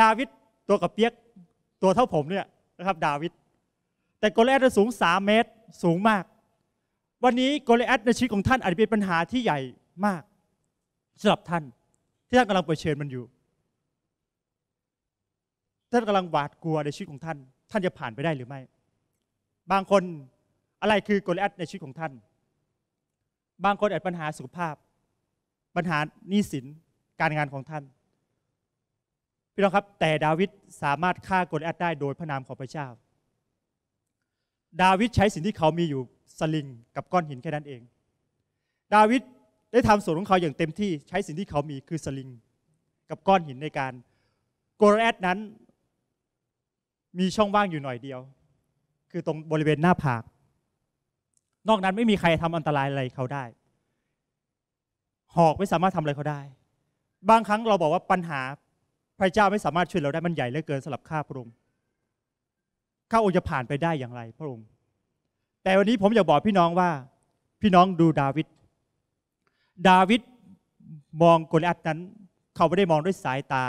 ดาวิดตัวกับเปียกตัวเท่าผมเนี่ยนะครับดาวิดแต่โกลแอตสูง 3 เมตร สูงมาก วันนี้โกลแอตในชีวิตของท่านอาจจะเป็นปัญหาที่ใหญ่มากสำหรับท่านที่ท่านกำลังเผชิญมันอยู่ท่านกำลังหวาดกลัวในชีวิตของท่าน ท่านจะผ่านไปได้หรือไม่ บางคนอะไรคือโกลแอตในชีวิตของท่าน บางคนอาจปัญหาสุขภาพ ปัญหาหนี้สินการงานของท่านพี่น้องครับแต่ดาวิดสามารถฆ่าโกลแอตได้โดยพระนามของพระเจ้าดาวิดใช้สิ่งที่เขามีอยู่สลิงกับก้อนหินแค่นั้นเอง ดาวิดได้ทำส่วนของเขาอย่างเต็มที่ใช้สิ่งที่เขามีคือสลิงกับก้อนหินในการโกลแอดนั้นมีช่องว่างอยู่หน่อยเดียว คือตรงบริเวณหน้าผากนอกนั้นไม่มีใครทำอันตรายอะไรเขาได้ หอกไม่สามารถทำอะไรเขาได้ บางครั้งเราบอกว่าปัญหา พระเจ้าไม่สามารถช่วยเราได้มันใหญ่เหลือเกินสำหรับข้าพระองค์ข้าองค์จะผ่านไปได้อย่างไรพระองค์ แต่วันนี้ผมอยากบอกพี่น้องว่า พี่น้องดูดาวิด ดาวิดมองกลิอัตนั้น เขาไม่ได้มองด้วยสายตา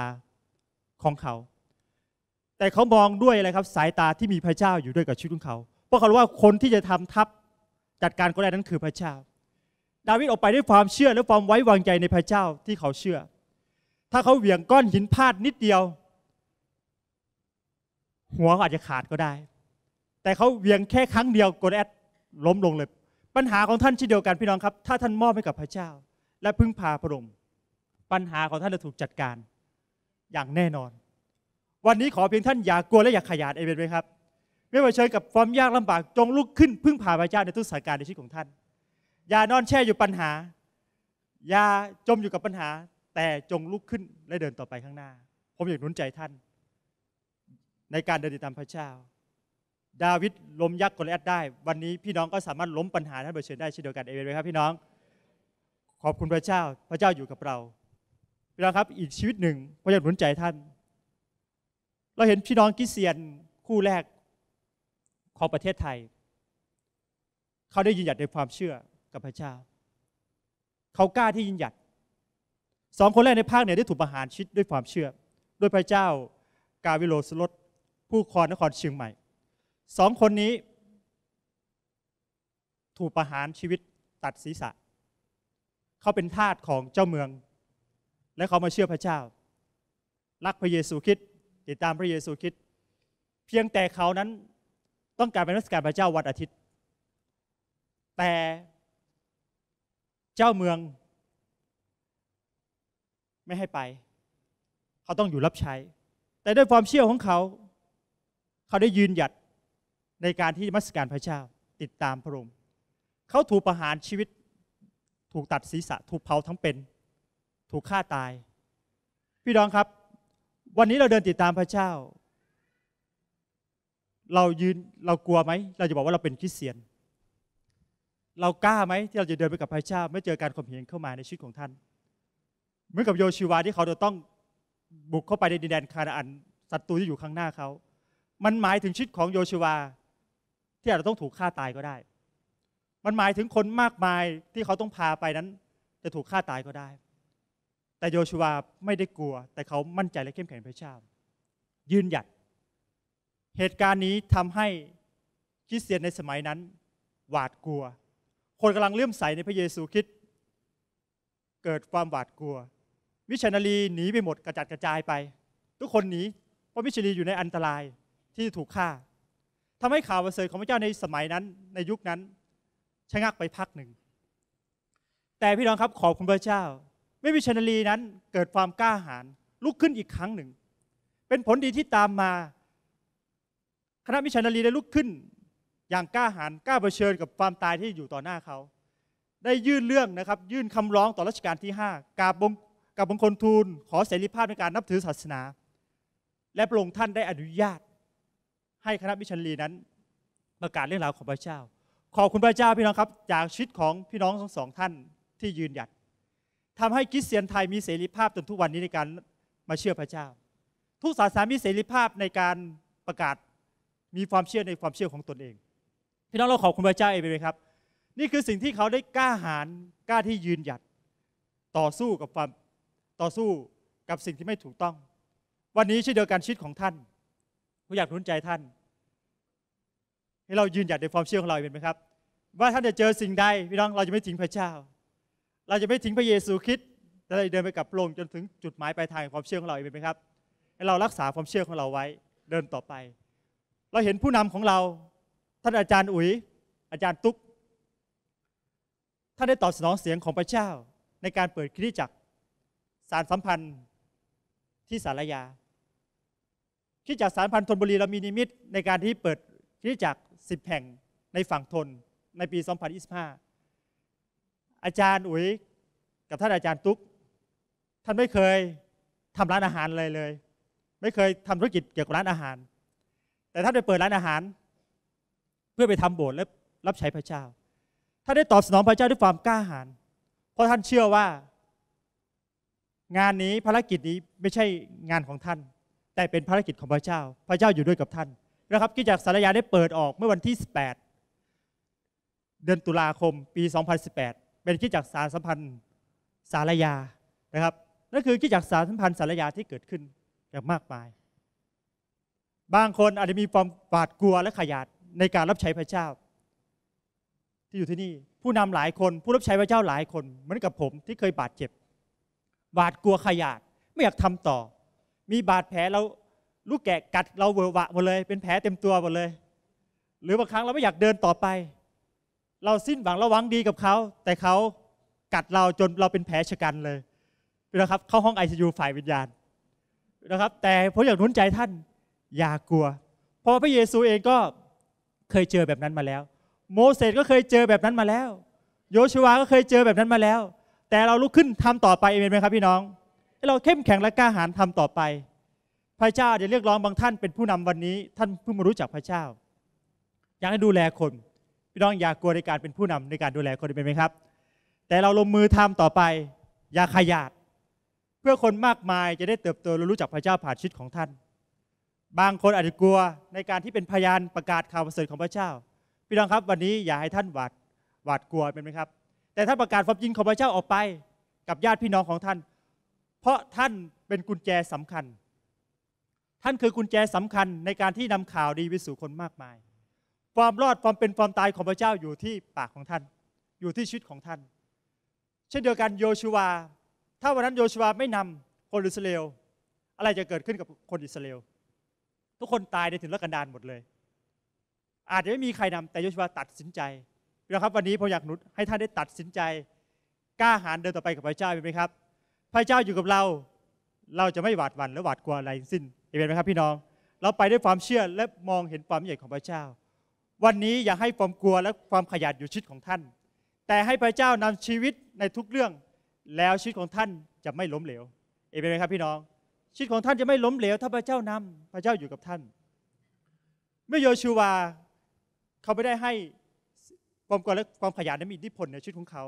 ของเขา แต่เขามองด้วยอะไรครับ สายตาที่มีพระเจ้าอยู่ด้วยกับชีวิตของเขา เพราะเขารู้ว่าคนที่จะทำทัพจัดการกลิอัดนั้นคือพระเจ้า ดาวิดออกไปด้วยความเชื่อและความไว้วางใจในพระเจ้าที่เขาเชื่อ ถ้าเขาเหวี่ยงก้อนหินพลาดนิดเดียวหัวเขาอาจจะขาดก็ได้ แต่เขาเวียงแค่ครั้งเดียวกดแอดล้มลงเลย ปัญหาของท่านเช่นเดียวกันพี่น้องครับ ถ้าท่านมอบให้กับพระเจ้า และพึ่งพาพระองค์ ปัญหาของท่านจะถูกจัดการอย่างแน่นอน วันนี้ขอเพียงท่านอย่ากลัว และอย่าขยาดเอเมนไหมครับ ไม่ว่าเชิญกับความยากลำบากจงลุกขึ้นพึ่งพาพระเจ้า ในทุกสถานการณ์ในชีวิตของท่าน อย่านอนแช่อยู่ปัญหา อย่าจมอยู่กับปัญหา แต่จงลุกขึ้นและเดินต่อไปข้างหน้า ผมอยากหนุนใจท่านในการเดินติดตามพระเจ้า ดาวิดล้มยักษ์โกลิอัได้ วันนี้พี่น้องก็สามารถล้มปัญหาท่านเบอร์เชิญ ได้เช่นเดียวกัน เอเมนไหมครับพี่น้องขอบคุณพระเจ้า พระเจ้าอยู่กับเราพี่น้องครับอีกชีวิตหนึ่ง พระเจ้าหนุนใจท่าน เราเห็นพี่น้องกิเซียนคู่แรกของประเทศไทย เขาได้ยืนหยัดในความเชื่อกับพระเจ้าเขากล้าที่ยืนหยัดสองคนแรกในภาคเหนือได้ถูกประหารชีวิตด้วยความเชื่อด้วยพระเจ้ากาวิโลสลดผู้ครองนครเชียงใหม่สองคนนี้ ถูกประหารชีวิตตัดศีรษะ เขาเป็นทาสของเจ้าเมือง และเขามาเชื่อพระเจ้า รักพระเยซูคริสต์ติดตามพระเยซูคริสต์เพียงแต่เขานั้นต้องการเป็นรัศการพระเจ้าวันอาทิตย์ แต่เจ้าเมือง ไม่ให้ไป เขาต้องอยู่รับใช้ แต่ด้วยความเชื่อของเขาเขาได้ยืนหยัดในการที่มัสการพระเจ้าติดตามพระองค์ เขาถูกประหารชีวิตถูกตัดศีรษะถูกเผาทั้งเป็น ถูกฆ่าตาย พี่น้องครับ วันนี้เราเดินติดตามพระเจ้า เรายืนเรากลัวไหมเราจะบอกว่าเราเป็นคริสเตียน เรากล้าไหมที่เราจะเดินไปกับพระเจ้า ไม่เจอการข่มเหงเข้ามาในชีวิตของท่านเหมือนกับโยชิวาที่เขาจะต้องบุกเข้าไปในดินแดนคานาอันศัตรูที่อยู่ข้างหน้าเขามันหมายถึงชีวิตของโยชิวาที่อาจจะต้องถูกฆ่าตายก็ได้ มันหมายถึงคนมากมายที่เขาต้องพาไปนั้นจะถูกฆ่าตายก็ได้ แต่โยชูวาไม่ได้กลัวแต่เขามั่นใจและเข้มแข็งพระเจ้ายืนหยัด เหตุการณ์นี้ทำให้คริสเตียนในสมัยนั้นหวาดกลัว คนกำลังเลื่อมใสในพระเยซูคริสต์เกิดความหวาดกลัวมิชนาลีหนีไปหมดกระจัดกระจายไป ทุกคนหนีเพราะมิชนาลีอยู่ในอันตรายที่ถูกฆ่า ทำให้ข่าวประเสริฐของพระเจ้าในสมัยนั้นในยุคนั้นชะงักไปพักหนึ่ง แต่พี่น้องครับขอบคุณพระเจ้าไม่มีชนลีนั้นเกิดความกล้าหาญลุกขึ้นอีกครั้งหนึ่ง เป็นผลดีที่ตามมา คณะมิชนาลีได้ลุกขึ้น อย่างกล้าหาญกล้าเผชิญกับความตายที่อยู่ต่อหน้าเขา ได้ยื่นเรื่องนะครับยื่นคำร้องต่อรัชกาลที่ 5กาบบงกับบงคลทูล ขอเสรีภาพในการนับถือศาสนา และพระองค์ท่านได้อนุญาตให้คณะมิชันลีนั้น ประกาศเรื่องราวของพระเจ้า ขอบคุณพระเจ้าพี่น้องครับจากชีวิตของพี่น้องทั้งสองท่านที่ยืนหยัด ทำให้คริสเตียนไทยมีเสรีภาพจนทุกวันนี้ในการมาเชื่อพระเจ้า ทุกศาสนามีเสรีภาพในการประกาศมีความเชื่อในความเชื่อของตนเองพี่น้อง เราขอบคุณพระเจ้าเองไปเลยครับ นี่คือสิ่งที่เขาได้กล้าหาญกล้าที่ยืนหยัดต่อสู้กับความต่อสู้กับสิ่งที่ไม่ถูกต้อง วันนี้เช่นเดียวกันชีวิตของท่านผมอยากหนุนใจท่านให้เรายืนหยัดในความเชื่อของเราเป็นไหมครับ ว่าท่านจะเจอสิ่งใดพี่น้องเราจะไม่ทิ้งพระเจ้า เราจะไม่ทิ้งพระเยซูคริสต์เราจะเดินไปกับพระองค์จนถึงจุดหมายปลายทางของความเชื่อของเราเป็นไหมครับให้เรารักษาความเชื่อของเราไว้เดินต่อไป เราเห็นผู้นำของเรา ท่านอาจารย์อุ๋ยอาจารย์ตุ๊กท่านได้ตอบสนองเสียงของพระเจ้า ในการเปิดคริสตจักรสารสัมพันธ์ที่สารยาคริสตจักรสารพันธนบุรีเรามีนิมิตในการที่เปิดคริสตจักร10แห่งในฝั่งทนในปี2025 อาจารย์อุ๋ยกับท่านอาจารย์ตุ๊ก ท่านไม่เคยทำร้านอาหารเลยเลย ไม่เคยทำธุรกิจเกี่ยวกับร้านอาหาร แต่ท่านไปเปิดร้านอาหาร เพื่อไปทำโบสถ์และรับใช้พระเจ้าท่านได้ตอบสนองพระเจ้าด้วยความกล้าหาญเพราะท่านเชื่อว่างานนี้ภารกิจนี้ไม่ใช่งานของท่าน แต่เป็นภารกิจของพระเจ้า พระเจ้าอยู่ด้วยกับท่านนะครับกิจจกสารยาได้เปิดออกเมื่อวันที่ 18 เดือนตุลาคม ปี 2018 เป็นกิจจกสารสัมพันธ์สารยา นะครับนั่นคือกิจจกสารสัมพันธ์สารยาที่เกิดขึ้นอย่างมากมาย บางคนอาจจะมีความบาดกลัวและขยาดในการรับใช้พระเจ้า ที่อยู่ที่นี่ผู้นำหลายคนผู้รับใช้พระเจ้าหลายคน เหมือนกับผมที่เคยบาดเจ็บบาดกลัวขยาดไม่อยากทำต่อ มีบาดแผลแล้วลูกแกะกัดเราเวอะวะหมดเลยเป็นแผลเต็มตัวหมดเลย หรือ บางครั้งเราไม่อยากเดินต่อไป เราสิ้นหวังเราหวังดีกับเขา แต่เขากัดเราจนเราเป็นแผลชะกันเลยนะครับเข้าห้องไอซียูฝ่ายวิญญาณนะครับ แต่ผมอยากนุนใจท่านอย่ากลัว เพราะพระเยซูเองก็เคยเจอแบบนั้นมาแล้ว โมเสสก็เคยเจอแบบนั้นมาแล้วโยชัวก็เคยเจอแบบนั้นมาแล้ว แต่เราลุกขึ้นทำต่อไปเองไหมครับพี่น้องเราเข้มแข็งและกล้าหาญทำต่อไปพระเจ้าจะเรียกร้องบางท่านเป็นผู้นำวันนี้ท่านเพิ่งมารู้จักพระเจ้าอยากให้ดูแลคน พี่น้องอย่ากลัวในการเป็นผู้นำในการดูแลคนเป็นไหมครับ แต่เราลงมือทำต่อไป อย่าขยาด เพื่อคนมากมายจะได้เติบโตและรู้จักพระเจ้าผ่านชีวิตของท่าน บางคนอาจจะกลัวในการที่เป็นพยานประกาศข่าวประเสริฐของพระเจ้า พี่น้องครับวันนี้อย่าให้ท่านหวาดหวาดกลัวเป็นไหมครับ แต่ถ้าประกาศความจริงของพระเจ้าออกไป กับญาติพี่น้องของท่าน เพราะท่านเป็นกุญแจสำคัญท่านคือกุญแจสำคัญในการที่นำข่าวดีไปสู่คนมากมาย ความรอด ความเป็นความตายของพระเจ้าอยู่ที่ปากของท่าน อยู่ที่ชีวิตของท่าน เช่นเดียวกันโยชูวา ถ้าวันนั้นโยชูวาไม่นำคนอิสราเอล อะไรจะเกิดขึ้นกับคนอิสราเอล ทุกคนตายในถึงละกันดานหมดเลย อาจจะไม่มีใครนำแต่โยชูวาตัดสินใจนะครับวันนี้ผมอยากหนุนให้ท่านได้ตัดสินใจ กล้าหาญเดินต่อไปกับพระเจ้าไหมครับ พระเจ้าอยู่กับเรา เราจะไม่หวาดหวั่นและหวาดกลัวอะไรสิ้นเเ็นไหมครับพี่น้องเราไปด้วยความเชื่อและมองเห็นความใหญ่ของพระเจ้า วันนี้อย่าให้ความกลัวและความขยันอยู่ชิดของท่าน แต่ให้พระเจ้านำชีวิตในทุกเรื่อง แล้วชีวิตของท่านจะไม่ล้มเหลวเอเมนไหมครับพี่น้องชีวิตของท่านจะไม่ล้มเหลวถ้าพระเจ้านำพระเจ้าอยู่กับท่าน เมื่อโยชูวา เขาไม่ได้ให้ความกลัวและความขยันนั้นมีอิทธิพลในชีวิตของเขา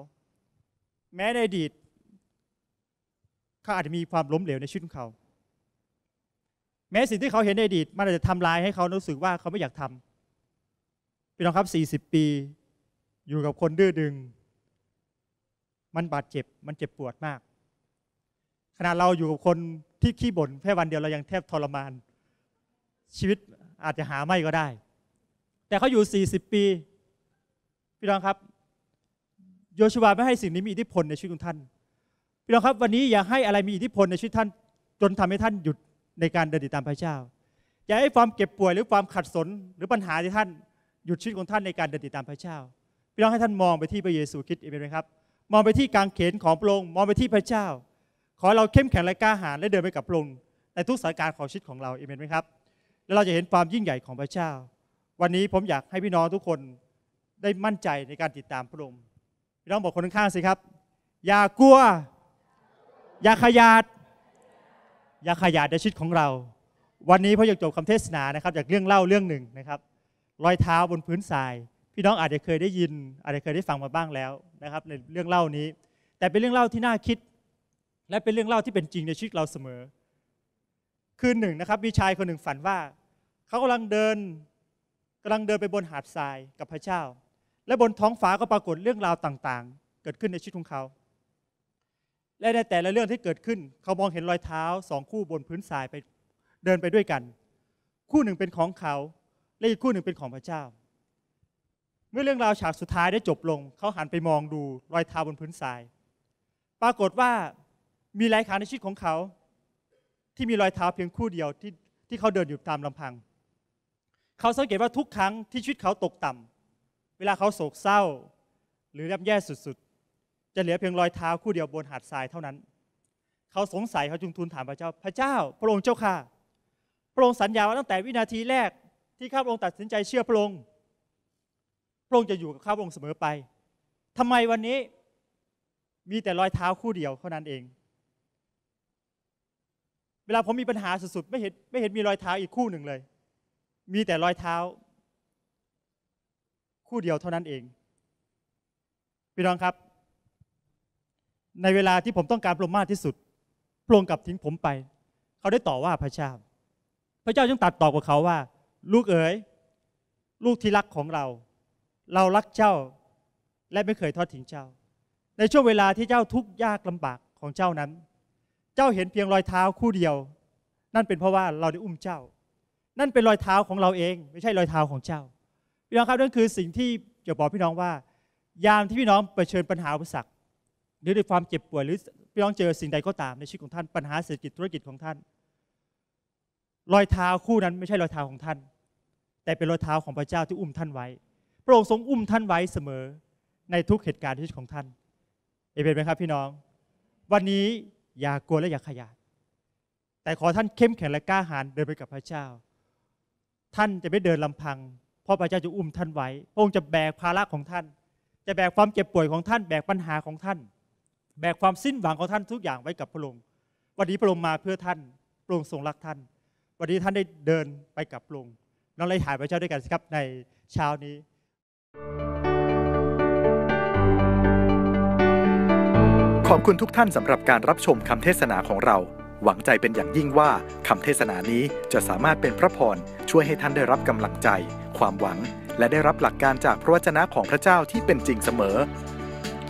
แม้ในอดีตเขาอาจจะมีความล้มเหลวในชีวิตของเขาแม้สิ่งที่เขาเห็นในอดีตมันอาจจะทำลายให้เขารู้สึกว่าเขาไม่อยากทำพี่น้องครับ40 ปี อยู่กับคนดื้อดึง มันบาดเจ็บ มันเจ็บปวดมากขณะเราอยู่กับคนที่ขี้บ่นแค่วันเดียวเรายังแทบทรมาน ชีวิตอาจจะหาไม่ก็ได้ แต่เขาอยู่40ปี พี่น้องครับโยชูวาไม่ให้สิ่งนี้มีอิทธิพลในชีวิตของท่านพี่น้องครับวันนี้อย่าให้อะไรมีอิทธิพลในชีวิตท่าน จนทำให้ท่านหยุดในการเดินติดตามพระเจ้า อย่าให้ความเก็บป่วยหรือความขัดสน หรือปัญหาที่ท่านหยุดชีวิตของท่านในการเดินติดตามพระเจ้า พี่น้องให้ท่านมองไปที่พระเยซูคริสต์เองไหมครับ มองไปที่กางเขนของพระองค์มองไปที่พระเจ้า ขอเราเข้มแข็งและกล้าหาญและเดินไปกับพระองค์ในทุกสถานการณ์ของชีวิตของเราเองไหมครับแล้วเราจะเห็นความยิ่งใหญ่ของพระเจ้า วันนี้ผมอยากให้พี่น้องทุกคนได้มั่นใจในการติดตามพระองค์พี่น้องบอกคนข้างๆสิครับ อย่ากลัวอย่าขยาดอย่าขยาดในชีวิตของเรา วันนี้พออยกจบคำเทศนานะครับจากเรื่องเล่าเรื่องหนึ่งนะครับรอยเท้าบนพื้นทราย พี่น้องอาจจะเคยได้ยินอาจจะเคยได้ฟังมาบ้างแล้วนะครับ ในเรื่องเล่านี้ แต่เป็นเรื่องเล่าที่น่าคิด และเป็นเรื่องเล่าที่เป็นจริงในชีวิตเราเสมอคืนหนึ่งนะครับมีชายคนหนึ่งฝันว่า เขากำลังเดินกำลังเดินไปบนหาดทรายกับพระเจ้า และบนท้องฟ้าก็ปรากฏเรื่องราวต่างๆ เกิดขึ้นในชีวิตของเขาและในแต่ละเรื่องที่เกิดขึ้น เขามองเห็นรอยเท้าสองคู่บนพื้นทรายไปเดินไปด้วยกัน คู่หนึ่งเป็นของเขา และอีกคู่หนึ่งเป็นของพระเจ้า เมื่อเรื่องราวฉากสุดท้ายได้จบลง เขาหันไปมองดูรอยเท้าบนพื้นทราย ปรากฏว่ามีหลายขาในชีวิตของเขา ที่มีรอยเท้าเพียงคู่เดียวที่ที่เขาเดินอยู่ตามลำพัง เขาสังเกตว่าทุกครั้งที่ชีวิตเขาตกต่ำ เวลาเขาโศกเศร้า หรือยำแย่สุดจะเหลือเพียงรอยเท้าคู่เดียวบนหาดทรายเท่านั้น เขาสงสัยเขาจึงทูลถามพระเจ้า พระเจ้า พระองค์เจ้าค่ะพระองค์สัญญาว่าตั้งแต่วินาทีแรกที่ข้าพระองค์ตัดสินใจเชื่อพระองค์พระองค์จะอยู่กับ ข้าพระองค์เสมอไป ทำไมวันนี้มีแต่รอยเท้าคู่เดียว เท่านั้นเอง เวลาผมมีปัญหาสุดๆไม่เห็นไม่เห็นมีรอยเท้าอีกคู่หนึ่งเลย มีแต่รอยเท้า คู่เดียว เท่านั้นเอง พี่น้องครับในเวลาที่ผมต้องการพระองค์มากที่สุดพระองค์กลับทิ้งผมไป เขาได้ต่อว่าพระเจ้า พระเจ้าจึงตัดต่อกับเขาว่า ลูกเอ๋ย ลูกที่รักของเรา เรารักเจ้า และไม่เคยทอดทิ้งเจ้า ในช่วงเวลาที่เจ้าทุกข์ยากลำบากของเจ้านั้น เจ้าเห็นเพียงรอยเท้าคู่เดียว นั่นเป็นเพราะว่าเราได้อุ้มเจ้า นั่นเป็นรอยเท้าของเราเอง ไม่ใช่รอยเท้าของเจ้าพี่น้องครับนั่นคือสิ่งที่จะบอกพี่น้องว่า ยามที่พี่น้องเผชิญปัญหาอุปสรรคหรือด้วยความเจ็บป่วยหรือพี่น้องเจอสิ่งใดก็ตามในชีวิตของท่านปัญหาเศรษฐกิจธุรกิจของท่าน รอยเท้าคู่นั้นไม่ใช่รอยเท้าของท่าน แต่เป็นรอยเท้าของพระเจ้าที่อุ้มท่านไว้พระองค์ทรงอุ้มท่านไว้เสมอในทุกเหตุการณ์ชีวิตของท่านเอเมนไหมครับพี่น้อง วันนี้อย่ากลัวและอย่าขยาดแต่ขอท่านเข้มแข็งและกล้าหาญเดินไปกับพระเจ้า ท่านจะไม่เดินลำพัง เพราะพระเจ้าจะอุ้มท่านไว้พระองค์จะแบกภาระของท่าน จะแบกความเจ็บป่วยของท่านแบกปัญหาของท่านแบกความสิ้นหวังของท่านทุกอย่างไว้กับพระองค์วันนี้พระองค์มาเพื่อท่านพระองค์ทรงรักท่าน วันนี้ท่านได้เดินไปกับพระองค์เราเลยหายพระเจ้าด้วยกันสิครับในเช้านี้ ขอบคุณทุกท่านสำหรับการรับชมคำเทศนาของเรา หวังใจเป็นอย่างยิ่งว่าคำเทศนานี้จะสามารถเป็นพระพร ช่วยให้ท่านได้รับกำลังใจ ความหวัง และได้รับหลักการจากพระวจนะของพระเจ้าที่เป็นจริงเสมอ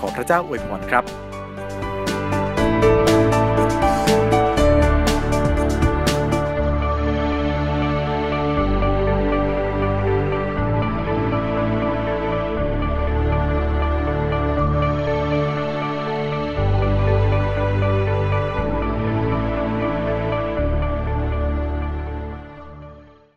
ขอพระเจ้าอวยพรครับ